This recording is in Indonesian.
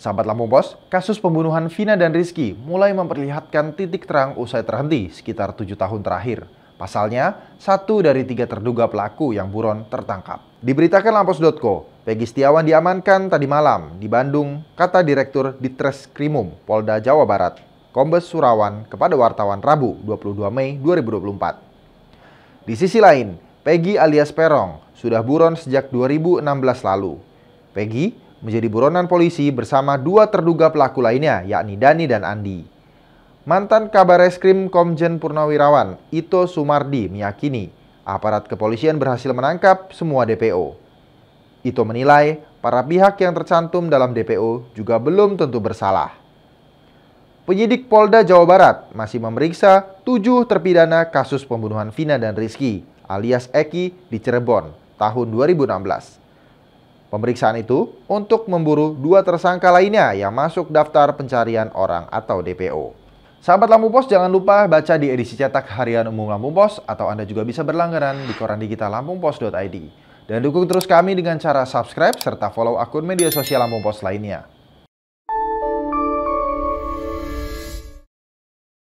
Sahabat Lampung Pos, kasus pembunuhan Vina dan Rizky mulai memperlihatkan titik terang usai terhenti sekitar tujuh tahun terakhir. Pasalnya, satu dari tiga terduga pelaku yang buron tertangkap. Diberitakan Lampos.co, Peggy Setiawan diamankan tadi malam di Bandung, kata Direktur Ditreskrimum Polda Jawa Barat, Kombes Surawan kepada wartawan Rabu 22 Mei 2024. Di sisi lain, Peggy alias Perong sudah buron sejak 2016 lalu. Peggy menjadi buronan polisi bersama dua terduga pelaku lainnya, yakni Dani dan Andi. Mantan kabar reskrim Komjen Purnawirawan, Ito Sumardi, meyakini aparat kepolisian berhasil menangkap semua DPO. Ito menilai para pihak yang tercantum dalam DPO juga belum tentu bersalah. Penyidik Polda Jawa Barat masih memeriksa tujuh terpidana kasus pembunuhan Vina dan Rizky alias Eki di Cirebon tahun 2016 pemeriksaan itu untuk memburu dua tersangka lainnya yang masuk daftar pencarian orang atau DPO. Sahabat Lampung Pos, jangan lupa baca di edisi cetak harian umum Lampung Pos atau Anda juga bisa berlangganan di koran digital lampungpos.id. Dan dukung terus kami dengan cara subscribe serta follow akun media sosial Lampung Pos lainnya.